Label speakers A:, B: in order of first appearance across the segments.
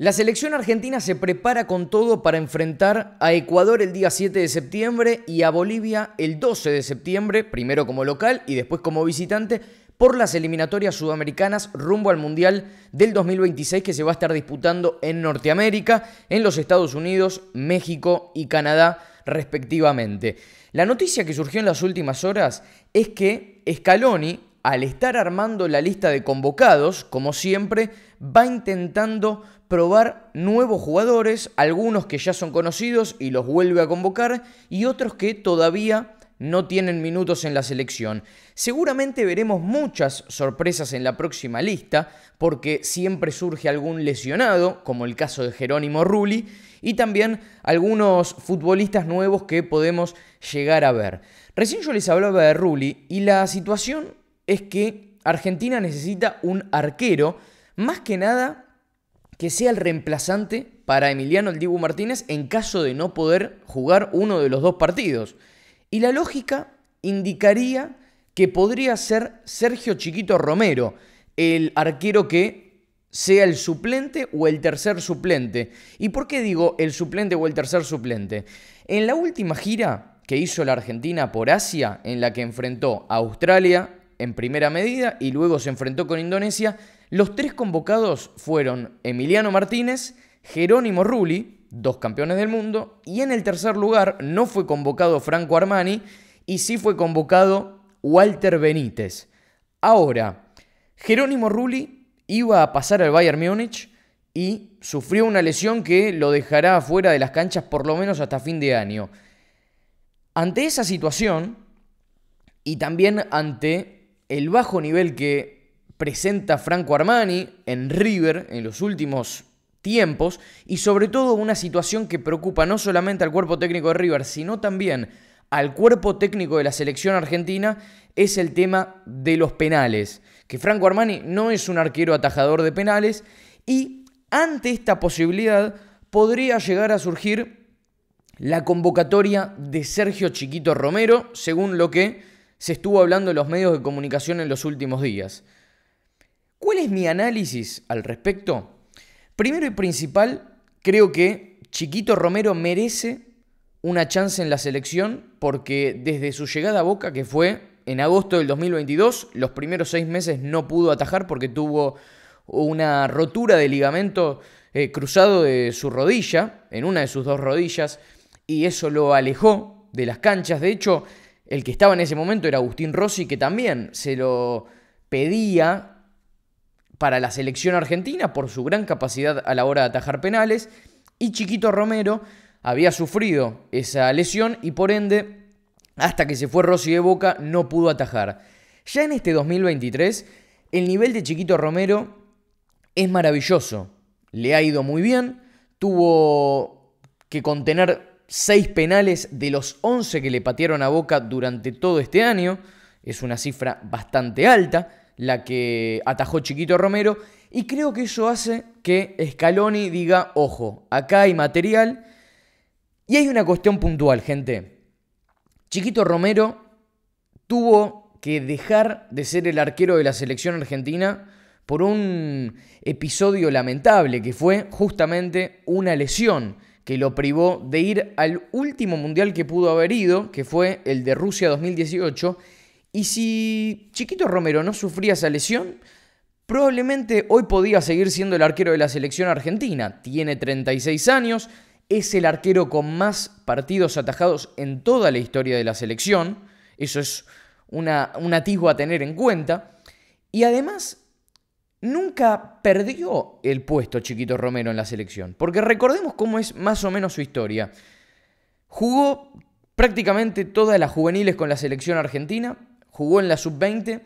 A: La selección argentina se prepara con todo para enfrentar a Ecuador el día 7 de septiembre y a Bolivia el 12 de septiembre, primero como local y después como visitante, por las eliminatorias sudamericanas rumbo al Mundial del 2026 que se va a estar disputando en Norteamérica, en los Estados Unidos, México y Canadá respectivamente. La noticia que surgió en las últimas horas es que Scaloni, al estar armando la lista de convocados, como siempre, va intentando probar nuevos jugadores, algunos que ya son conocidos y los vuelve a convocar y otros que todavía no tienen minutos en la selección. Seguramente veremos muchas sorpresas en la próxima lista, porque siempre surge algún lesionado, como el caso de Jerónimo Rulli, y también algunos futbolistas nuevos que podemos llegar a ver. Recién yo les hablaba de Rulli, y la situación es que Argentina necesita un arquero, más que nada que sea el reemplazante para Emiliano el Martínez en caso de no poder jugar uno de los dos partidos. Y la lógica indicaría que podría ser Sergio Chiquito Romero, el arquero que sea el suplente o el tercer suplente. ¿Y por qué digo el suplente o el tercer suplente? En la última gira que hizo la Argentina por Asia, en la que enfrentó a Australia en primera medida y luego se enfrentó con Indonesia, los tres convocados fueron Emiliano Martínez, Jerónimo Rulli, dos campeones del mundo, y en el tercer lugar no fue convocado Franco Armani y sí fue convocado Walter Benítez. Ahora, Jerónimo Rulli iba a pasar al Bayern Múnich y sufrió una lesión que lo dejará fuera de las canchas por lo menos hasta fin de año. Ante esa situación y también ante el bajo nivel que presenta Franco Armani en River en los últimos tiempos y sobre todo una situación que preocupa no solamente al cuerpo técnico de River, sino también al cuerpo técnico de la selección argentina es el tema de los penales, que Franco Armani no es un arquero atajador de penales y ante esta posibilidad podría llegar a surgir la convocatoria de Sergio Chiquito Romero, según lo que se estuvo hablando en los medios de comunicación en los últimos días. ¿Cuál es mi análisis al respecto? Primero y principal, creo que Chiquito Romero merece una chance en la selección porque desde su llegada a Boca, que fue en agosto del 2022, los primeros seis meses no pudo atajar porque tuvo una rotura de ligamento eh, cruzado de su rodilla, en una de sus dos rodillas, y eso lo alejó de las canchas. De hecho, el que estaba en ese momento era Agustín Rossi, que también se lo pedía para la selección argentina por su gran capacidad a la hora de atajar penales y Chiquito Romero había sufrido esa lesión y por ende hasta que se fue Rossi de Boca no pudo atajar. Ya en este 2023 el nivel de Chiquito Romero es maravilloso, le ha ido muy bien, tuvo que contener 6 penales de los 11 que le patearon a Boca durante todo este año, es una cifra bastante alta, la que atajó Chiquito Romero. Y creo que eso hace que Scaloni diga, ojo, acá hay material. Y hay una cuestión puntual, gente. Chiquito Romero tuvo que dejar de ser el arquero de la selección argentina por un episodio lamentable que fue justamente una lesión que lo privó de ir al último mundial que pudo haber ido, que fue el de Rusia 2018, y si Chiquito Romero no sufría esa lesión, probablemente hoy podía seguir siendo el arquero de la selección argentina. Tiene 36 años, es el arquero con más partidos atajados en toda la historia de la selección. Eso es un atisbo a tener en cuenta. Y además, nunca perdió el puesto Chiquito Romero en la selección. Porque recordemos cómo es más o menos su historia. Jugó prácticamente todas las juveniles con la selección argentina, jugó en la sub-20,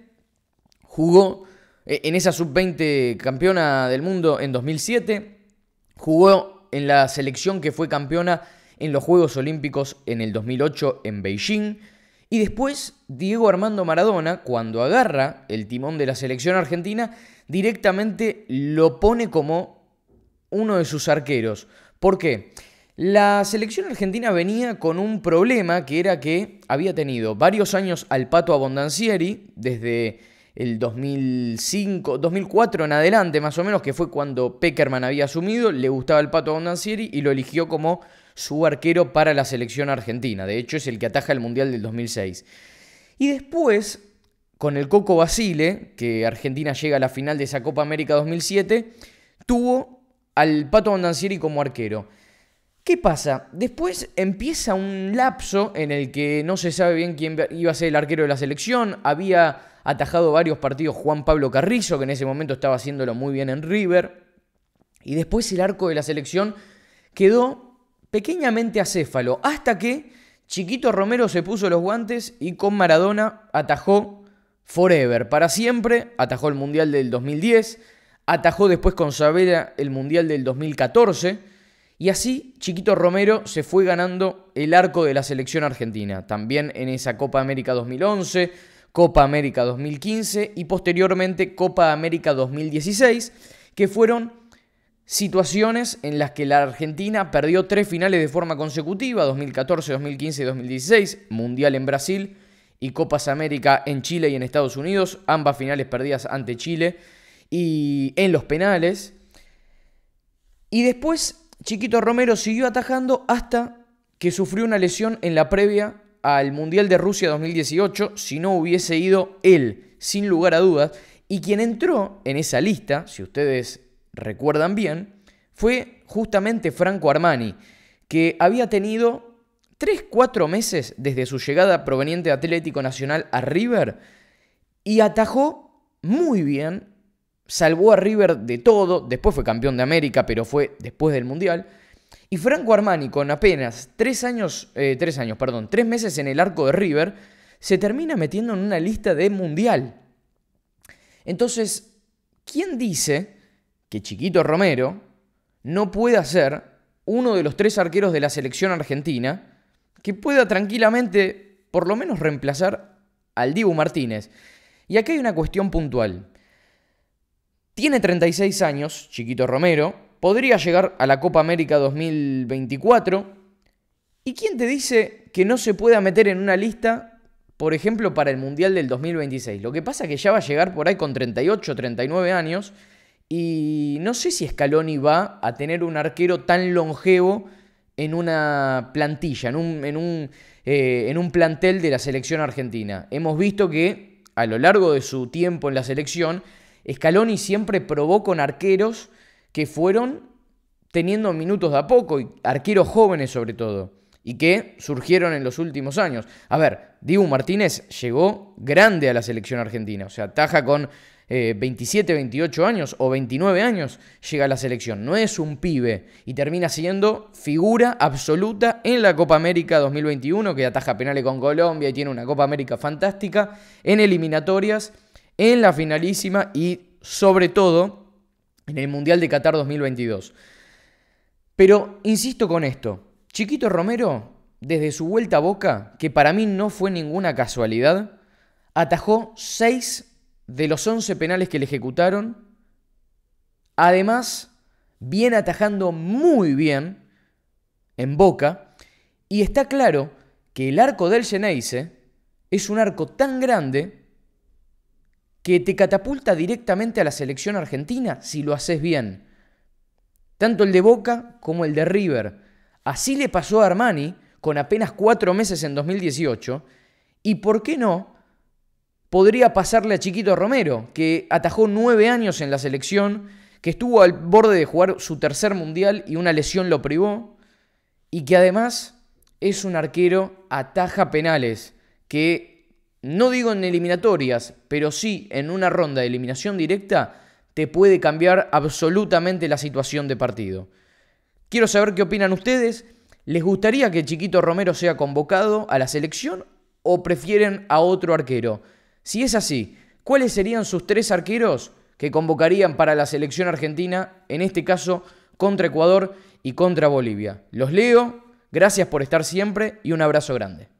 A: jugó eh, en esa sub-20 campeona del mundo en 2007, jugó en la selección que fue campeona en los Juegos Olímpicos en el 2008 en Beijing. Y después Diego Armando Maradona, cuando agarra el timón de la selección argentina, directamente lo pone como uno de sus arqueros. ¿Por qué? La selección argentina venía con un problema que era que había tenido varios años al Pato Abondancieri, desde el 2005, 2004 en adelante más o menos, que fue cuando Peckerman había asumido, le gustaba el Pato Abondancieri y lo eligió como su arquero para la selección argentina. De hecho, es el que ataja el Mundial del 2006. Y después, con el Coco Basile, que Argentina llega a la final de esa Copa América 2007, tuvo al Pato Abondancieri como arquero. ¿Qué pasa? Después empieza un lapso en el que no se sabe bien quién iba a ser el arquero de la selección. Había atajado varios partidos Juan Pablo Carrizo, que en ese momento estaba haciéndolo muy bien en River. Y después el arco de la selección quedó pequeñamente acéfalo, hasta que Chiquito Romero se puso los guantes y con Maradona atajó forever, para siempre, atajó el Mundial del 2010, atajó después con Sabela el Mundial del 2014 y así Chiquito Romero se fue ganando el arco de la selección argentina, también en esa Copa América 2011, Copa América 2015 y posteriormente Copa América 2016, que fueron situaciones en las que la Argentina perdió tres finales de forma consecutiva, 2014, 2015 y 2016, Mundial en Brasil y Copas América en Chile y en Estados Unidos, ambas finales perdidas ante Chile y en los penales. Y después Chiquito Romero siguió atajando hasta que sufrió una lesión en la previa al Mundial de Rusia 2018, si no hubiese ido él, sin lugar a dudas, y quien entró en esa lista, si ustedes recuerdan bien, fue justamente Franco Armani, que había tenido 3-4 meses desde su llegada proveniente de Atlético Nacional a River y atajó muy bien salvó a River de todo, después fue campeón de América, pero fue después del Mundial. Y Franco Armani, con apenas tres años, eh, tres años, perdón, tres meses en el arco de River, se termina metiendo en una lista de Mundial. Entonces, ¿quién dice que Chiquito Romero no pueda ser uno de los tres arqueros de la selección argentina que pueda tranquilamente, por lo menos, reemplazar al Dibu Martínez? Y aquí hay una cuestión puntual. Tiene 36 años, Chiquito Romero, podría llegar a la Copa América 2024. ¿Y quién te dice que no se pueda meter en una lista, por ejemplo, para el Mundial del 2026? Lo que pasa es que ya va a llegar por ahí con 38, 39 años y no sé si Scaloni va a tener un arquero tan longevo en una plantilla, en un, en un, eh, en un plantel de la selección argentina. Hemos visto que a lo largo de su tiempo en la selección, Scaloni siempre probó con arqueros que fueron teniendo minutos de a poco, y arqueros jóvenes sobre todo, y que surgieron en los últimos años. A ver, Dibu Martínez llegó grande a la selección argentina, o sea, taja con 27, eh, 28 años o 29 años llega a la selección. No es un pibe y termina siendo figura absoluta en la Copa América 2021, que ataja penales con Colombia y tiene una Copa América fantástica en eliminatorias en la finalísima y sobre todo en el Mundial de Qatar 2022. Pero insisto con esto, Chiquito Romero, desde su vuelta a Boca, que para mí no fue ninguna casualidad, atajó 6 de los 11 penales que le ejecutaron. Además, viene atajando muy bien en Boca. Y está claro que el arco del Geneise es un arco tan grande que te catapulta directamente a la selección argentina si lo haces bien. Tanto el de Boca como el de River. Así le pasó a Armani con apenas cuatro meses en 2018. Y por qué no, podría pasarle a Chiquito Romero, que atajó nueve años en la selección, que estuvo al borde de jugar su tercer mundial y una lesión lo privó, y que además es un arquero ataja penales, que no digo en eliminatorias, pero sí en una ronda de eliminación directa, te puede cambiar absolutamente la situación de partido. Quiero saber qué opinan ustedes. ¿Les gustaría que Chiquito Romero sea convocado a la selección o prefieren a otro arquero? Si es así, ¿cuáles serían sus tres arqueros que convocarían para la selección argentina, en este caso contra Ecuador y contra Bolivia? Los leo, gracias por estar siempre y un abrazo grande.